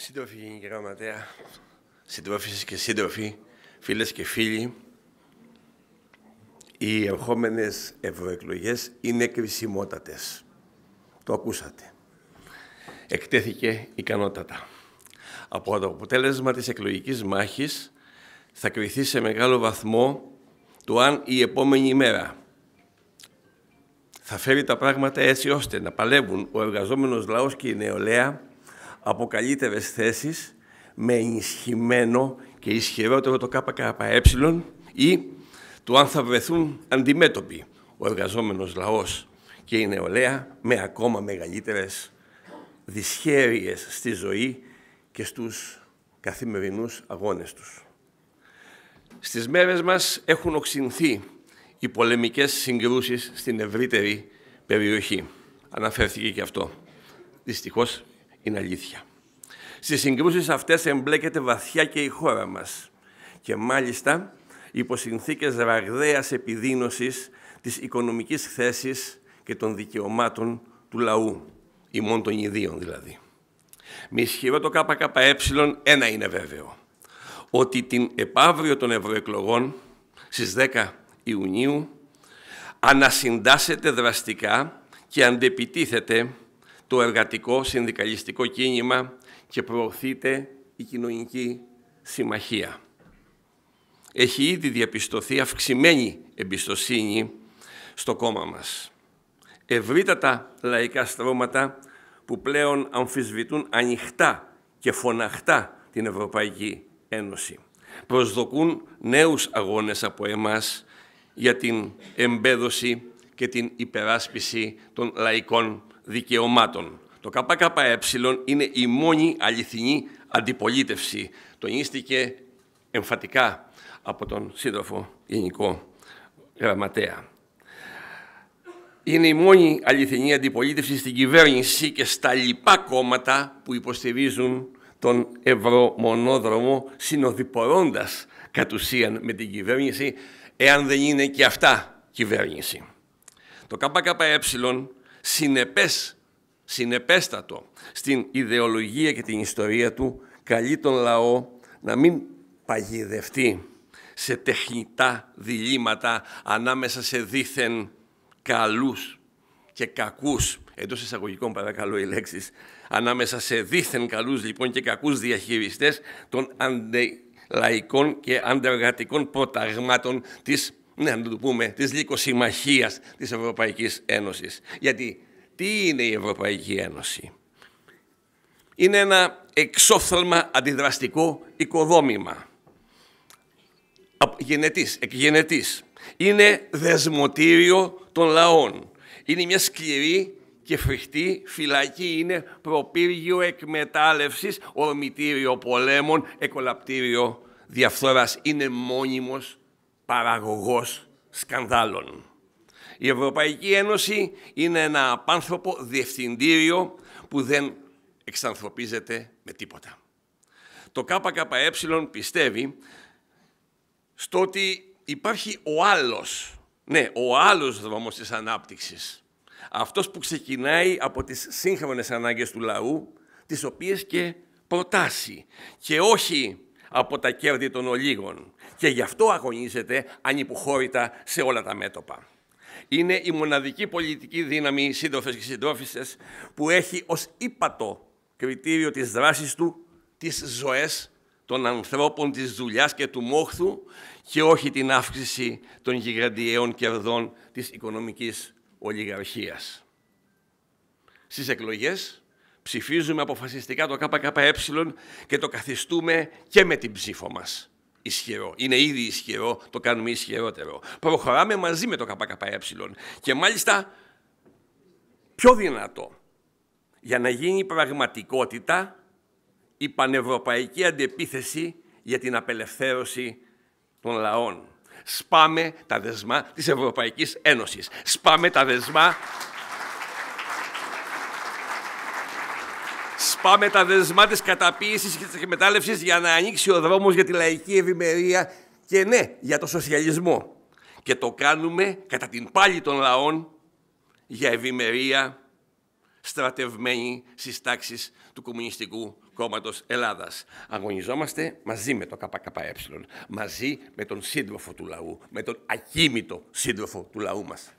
Σύντροφοι Γενική Γραμματέα, συντρόφισσες και σύντροφοι, φίλες και φίλοι, οι ερχόμενες ευρωεκλογές είναι κρισιμότατες. Το ακούσατε. Εκτέθηκε ικανότατα. Από το αποτέλεσμα της εκλογικής μάχης θα κριθεί σε μεγάλο βαθμό το αν η επόμενη ημέρα θα φέρει τα πράγματα έτσι ώστε να παλεύουν ο εργαζόμενος λαός και η νεολαία από θέσεις με ενισχυμένο και ισχυρότερο το ΚΚΕ ή το αν θα βρεθούν αντιμέτωποι ο εργαζόμενος λαός και η νεολαία με ακόμα μεγαλύτερες δυσχέρειες στη ζωή και στους καθημερινούς αγώνες τους. Στις μέρες μας έχουν οξυνθεί οι πολεμικές συγκρούσεις στην ευρύτερη περιοχή. Αναφέρθηκε και αυτό. Δυστυχώς είναι αλήθεια. Στις συγκρούσεις αυτές εμπλέκεται βαθιά και η χώρα μας και μάλιστα υπό συνθήκες ραγδαίας επιδείνωσης της οικονομικής θέσης και των δικαιωμάτων του λαού, ημών των ιδίων δηλαδή. Με ισχυρό το ΚΚΕ ένα είναι βέβαιο, ότι την επαύριο των ευρωεκλογών στις 10 Ιουνίου ανασυντάσσεται δραστικά και αντεπιτίθεται το εργατικό συνδικαλιστικό κίνημα και προωθείται η κοινωνική συμμαχία. Έχει ήδη διαπιστωθεί αυξημένη εμπιστοσύνη στο κόμμα μας. Ευρύτατα λαϊκά στρώματα που πλέον αμφισβητούν ανοιχτά και φωναχτά την Ευρωπαϊκή Ένωση. Προσδοκούν νέους αγώνες από εμάς για την εμπέδωση και την υπεράσπιση των λαϊκών δικαιωμάτων. Το ΚΚΕ είναι η μόνη αληθινή αντιπολίτευση. Τονίστηκε εμφατικά από τον σύντροφο Γενικό Γραμματέα. Είναι η μόνη αληθινή αντιπολίτευση στην κυβέρνηση και στα λοιπά κόμματα που υποστηρίζουν τον ευρωμονόδρομο συνοδοιπορώντας... κατ' ουσίαν με την κυβέρνηση εάν δεν είναι και αυτά κυβέρνηση. Το ΚΚΕ συνεπές, συνεπέστατο στην ιδεολογία και την ιστορία του, καλεί τον λαό να μην παγιδευτεί σε τεχνητά διλήμματα ανάμεσα σε δίθεν καλούς και κακούς, εντός εισαγωγικών παρακαλώ οι λέξεις, ανάμεσα σε δίθεν καλούς λοιπόν και κακούς διαχειριστές των αντελαϊκών και αντεργατικών προταγμάτων της ναι, να το πούμε, της της Ευρωπαϊκής Ένωσης. Γιατί τι είναι η Ευρωπαϊκή Ένωση. Είναι ένα εξόφθαλμα αντιδραστικό οικοδόμημα. Γενετής, εκγενετής. Είναι δεσμοτήριο των λαών. Είναι μια σκληρή και φρικτή φυλακή είναι προπύργιο εκμετάλλευσης, ορμητήριο πολέμων, εκολαπτήριο διαφθοράς. Είναι μόνιμος παραγωγός σκανδάλων. Η Ευρωπαϊκή Ένωση είναι ένα απάνθρωπο διευθυντήριο που δεν εξανθρωπίζεται με τίποτα. Το ΚΚΕ πιστεύει στο ότι υπάρχει ο άλλος, ναι, ο άλλος δρόμος της ανάπτυξης. Αυτός που ξεκινάει από τις σύγχρονες ανάγκες του λαού, τις οποίες και προτάσει. Και όχι από τα κέρδη των ολίγων και γι' αυτό αγωνίζεται ανυποχώρητα σε όλα τα μέτωπα. Είναι η μοναδική πολιτική δύναμη σύντροφες και συντρόφισσες που έχει ως ύπατο κριτήριο της δράσης του τις ζωές των ανθρώπων της δουλειάς και του μόχθου και όχι την αύξηση των γιγαντιαίων κερδών της οικονομικής ολιγαρχίας. Στις εκλογές ψηφίζουμε αποφασιστικά το ΚΚΕ και το καθιστούμε και με την ψήφο μας ισχυρό. Είναι ήδη ισχυρό, το κάνουμε ισχυρότερο. Προχωράμε μαζί με το ΚΚΕ και μάλιστα πιο δυνατό για να γίνει πραγματικότητα η πανευρωπαϊκή αντεπίθεση για την απελευθέρωση των λαών. Σπάμε τα δεσμά της Ευρωπαϊκής Ένωσης. Σπάμε τα δεσμά Σπάμε τα δεσμά της καταποίηση και της εκμετάλλευσης για να ανοίξει ο δρόμος για τη λαϊκή ευημερία και ναι, για το σοσιαλισμό. Και το κάνουμε κατά την πάλη των λαών για ευημερία στρατευμένη στις τάξεις του Κομμουνιστικού Κόμματος Ελλάδας. Αγωνιζόμαστε μαζί με το ΚΚΕ, μαζί με τον σύντροφο του λαού, με τον ακίμητο σύντροφο του λαού μας.